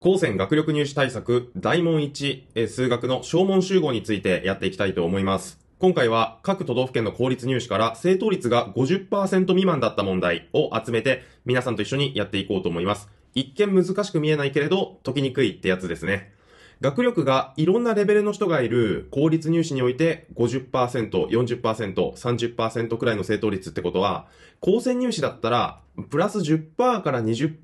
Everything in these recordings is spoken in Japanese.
高専学力入試対策大問1数学の小問集合についてやっていきたいと思います。今回は各都道府県の公立入試から正答率が50%未満だった問題を集めて皆さんと一緒にやっていこうと思います。一見難しく見えないけれど解きにくいってやつですね。学力がいろんなレベルの人がいる公立入試において50%、40%、30%くらいの正答率ってことは、高専入試だったらプラス10%から20%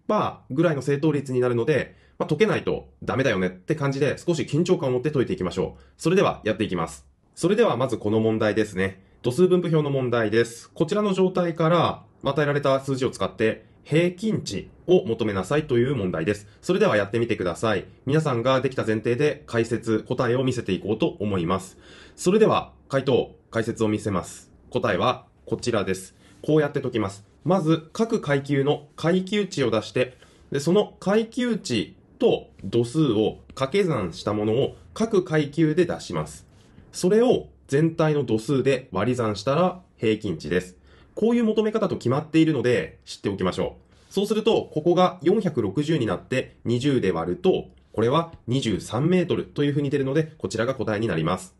ぐらいの正答率になるので、まあ、解けないとダメだよねって感じで少し緊張感を持って解いていきましょう。それではやっていきます。それではまずこの問題ですね。度数分布表の問題です。こちらの状態から与えられた数字を使って平均値を求めなさいという問題です。それではやってみてください。皆さんができた前提で解説、答えを見せていこうと思います。それでは回答、解説を見せます。答えはこちらです。こうやって解きます。まず、各階級の階級値を出して、で、その階級値と度数を掛け算したものを各階級で出します。それを全体の度数で割り算したら平均値です。こういう求め方と決まっているので知っておきましょう。そうすると、ここが460になって20で割ると、これは23メートルという風に出るので、こちらが答えになります。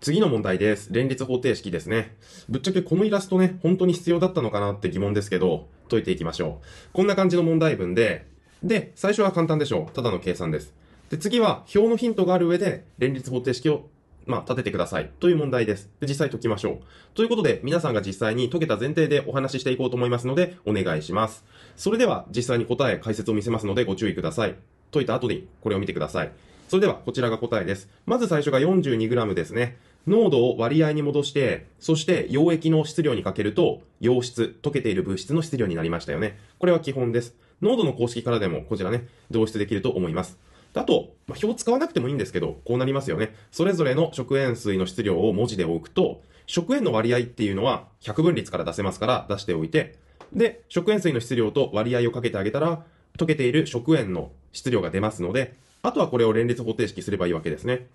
次の問題です。連立方程式ですね。ぶっちゃけこのイラストね、本当に必要だったのかなって疑問ですけど、解いていきましょう。こんな感じの問題文で、で、最初は簡単でしょう。ただの計算です。で、次は表のヒントがある上で連立方程式をまあ、立ててください。という問題です。で、実際解きましょう。ということで、皆さんが実際に解けた前提でお話ししていこうと思いますので、お願いします。それでは、実際に答え、解説を見せますので、ご注意ください。解いた後に、これを見てください。それでは、こちらが答えです。まず最初が 42g ですね。濃度を割合に戻して、そして溶液の質量にかけると、溶質、溶けている物質の質量になりましたよね。これは基本です。ノードの公式からでもこちらね、導出できると思います。あと、まあ、表使わなくてもいいんですけど、こうなりますよね。それぞれの食塩水の質量を文字で置くと、食塩の割合っていうのは100分率から出せますから出しておいて、で、食塩水の質量と割合をかけてあげたら、溶けている食塩の質量が出ますので、あとはこれを連立方程式すればいいわけですね。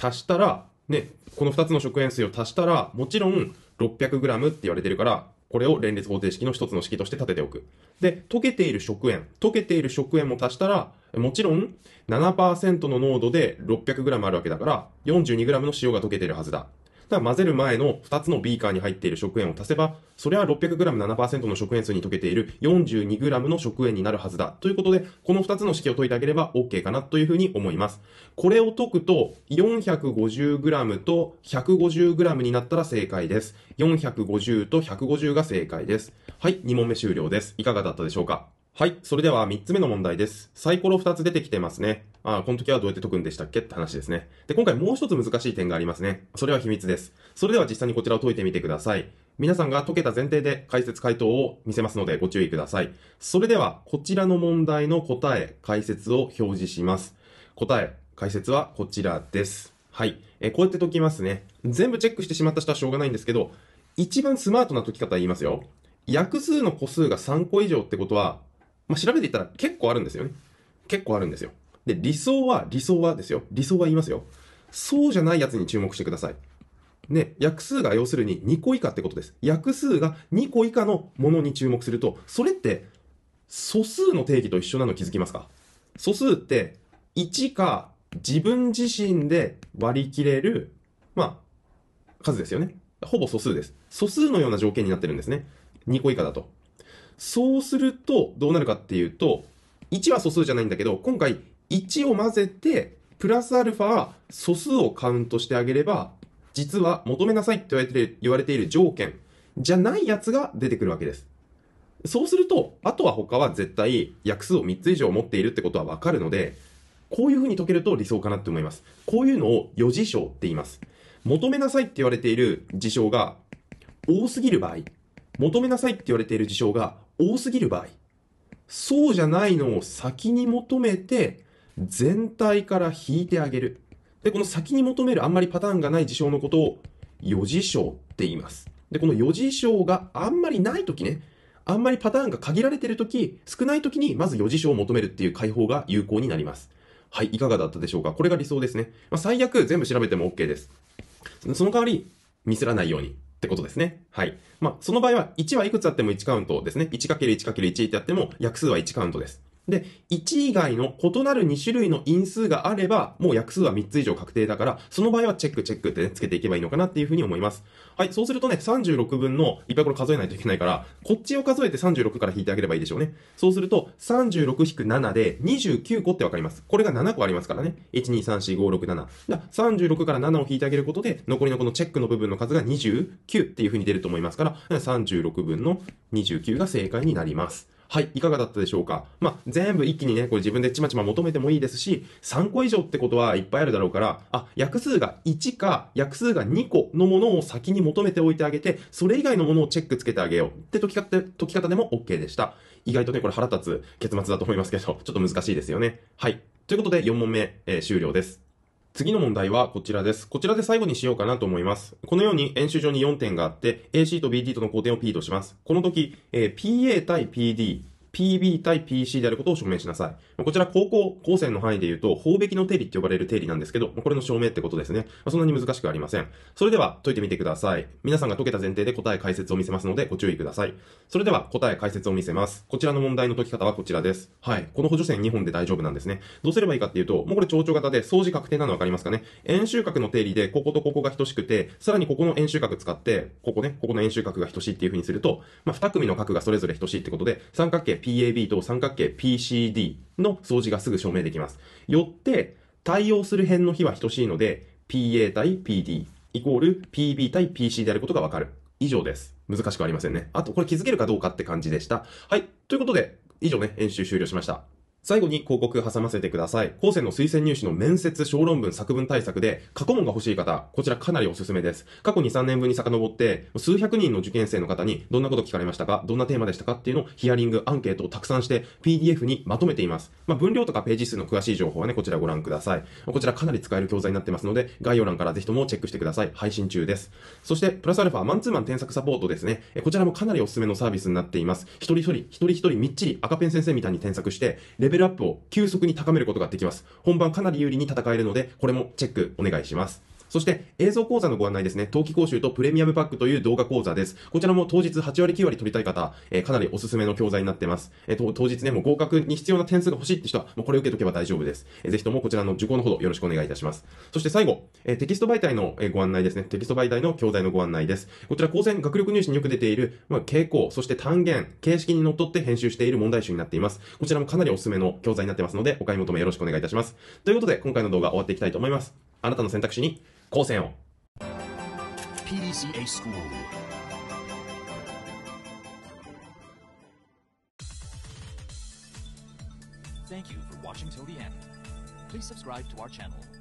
足したら、ね、この2つの食塩水を足したら、もちろん 600g って言われてるから、これを連立方程式の一つの式として立てておく。で、溶けている食塩、溶けている食塩も足したら、もちろん7%の濃度で 600g あるわけだから、42g の塩が溶けているはずだ。だ混ぜる前の2つのビーカーに入っている食塩を足せば、それは 600g7% の食塩数に溶けている 42g の食塩になるはずだ。ということで、この2つの式を解いてあげれば OK かなというふうに思います。これを解くと、450g と 150g になったら正解です。450と150が正解です。はい、2問目終了です。いかがだったでしょうかはい、それでは3つ目の問題です。サイコロ2つ出てきてますね。ああ、この時はどうやって解くんでしたっけって話ですね。で、今回もう一つ難しい点がありますね。それは秘密です。それでは実際にこちらを解いてみてください。皆さんが解けた前提で解説回答を見せますのでご注意ください。それでは、こちらの問題の答え、解説を表示します。答え、解説はこちらです。はい。えこうやって解きますね。全部チェックしてしまった人はしょうがないんですけど、一番スマートな解き方言いますよ。約数の個数が3個以上ってことは、まあ、調べていったら結構あるんですよね。結構あるんですよ。で、理想は、理想はですよ。理想は言いますよ。そうじゃないやつに注目してください。ね、約数が要するに2個以下ってことです。約数が2個以下のものに注目すると、それって素数の定義と一緒なの気づきますか素数って1か自分自身で割り切れる、まあ、数ですよね。ほぼ素数です。素数のような条件になってるんですね。2個以下だと。そうすると、どうなるかっていうと、1は素数じゃないんだけど、今回1を混ぜて、プラスアルファ素数をカウントしてあげれば、実は求めなさいって言われて言われている条件じゃないやつが出てくるわけです。そうすると、あとは他は絶対約数を3つ以上持っているってことはわかるので、こういう風に解けると理想かなって思います。こういうのを余事象って言います。求めなさいって言われている事象が多すぎる場合、求めなさいって言われている事象が多すぎる場合、そうじゃないのを先に求めて、全体から引いてあげる。で、この先に求めるあんまりパターンがない事象のことを余事象って言います。で、この余事象があんまりないときね、あんまりパターンが限られてるとき、少ないときにまず余事象を求めるっていう解放が有効になります。はい、いかがだったでしょうかこれが理想ですね。まあ、最悪全部調べても OK です。その代わり、ミスらないようにってことですね。はい。まあ、その場合は1はいくつあっても1カウントですね。1×1×1 ってやっても、約数は1カウントです。で、1以外の異なる2種類の因数があれば、もう約数は3つ以上確定だから、その場合はチェックチェックってね、つけていけばいいのかなっていうふうに思います。はい、そうするとね、36分の、いっぱいこれ数えないといけないから、こっちを数えて36から引いてあげればいいでしょうね。そうすると、36-7で29個ってわかります。これが7個ありますからね。1,2,3,4,5,6,7。36から7を引いてあげることで、残りのこのチェックの部分の数が29っていうふうに出ると思いますから、36分の29が正解になります。はい、いかがだったでしょうか。まあ、全部一気にね、これ自分でちまちま求めてもいいですし、3個以上ってことはいっぱいあるだろうから、あ、約数が1か、約数が2個のものを先に求めておいてあげて、それ以外のものをチェックつけてあげようって解き方解き方でも OK でした。意外とね、これ腹立つ結末だと思いますけど、ちょっと難しいですよね。はい。ということで、4問目、えー、終了です。次の問題はこちらです。こちらで最後にしようかなと思います。このように演習上に4点があって、AC と BD との交点を P とします。この時、えー、PA 対 PD PB 対 PC であることを証明しなさい。こちら、高校、高専の範囲で言うと、法べきの定理って呼ばれる定理なんですけど、これの証明ってことですね。そんなに難しくありません。それでは、解いてみてください。皆さんが解けた前提で答え解説を見せますので、ご注意ください。それでは、答え解説を見せます。こちらの問題の解き方はこちらです。はい。この補助線2本で大丈夫なんですね。どうすればいいかっていうと、もうこれ長々型で、相似確定なの分かりますかね。円周角の定理で、こことここが等しくて、さらにここの円周角使って、ここね、ここの円周角が等しいっていう風にすると、まあ、2組の角がそれぞれ等しいってことで、三角形 PAB と三角形 PCD の相似がすぐ証明できます。よって、対応する辺の比は等しいので、PA 対 PD イコール PB 対 PC であることがわかる。以上です。難しくありませんね。あと、これ気づけるかどうかって感じでした。はい。ということで、以上ね、演習終了しました。最後に広告挟ませてください。高専の推薦入試の面接、小論文、作文対策で、過去問が欲しい方、こちらかなりおすすめです。過去2、3年分に遡って、数百人の受験生の方に、どんなこと聞かれましたかどんなテーマでしたかっていうのをヒアリング、アンケートをたくさんして、PDF にまとめています。まあ、分量とかページ数の詳しい情報はね、こちらご覧ください。こちらかなり使える教材になってますので、概要欄からぜひともチェックしてください。配信中です。そして、プラスアルファ、マンツーマン添削サポートですね。こちらもかなりおすすめのサービスになっています。一人一人、一人一人みっちり赤ペン先生みたいに添削して、レベルベルアップを急速に高めることができます。本番かなり有利に戦えるので、これもチェックお願いします。そして映像講座のご案内ですね、冬季講習とプレミアムパックという動画講座です。こちらも当日8割9割取りたい方、えー、かなりおすすめの教材になってます。えー、当日ね、もう合格に必要な点数が欲しいって人は、もうこれ受けとけば大丈夫です。えー、ぜひともこちらの受講のほどよろしくお願いいたします。そして最後、えー、テキスト媒体のご案内ですね、テキスト媒体の教材のご案内です。こちら、高専学力入試によく出ている、まあ、傾向、そして単元、形式にのっとって編集している問題集になっています。こちらもかなりおすすめの教材になってますので、お買い求めよろしくお願いいたします。ということで、今回の動画終わっていきたいと思います。あなたの選択肢に高専を PDCA Thank you for watching till the end. Please subscribe to our channel.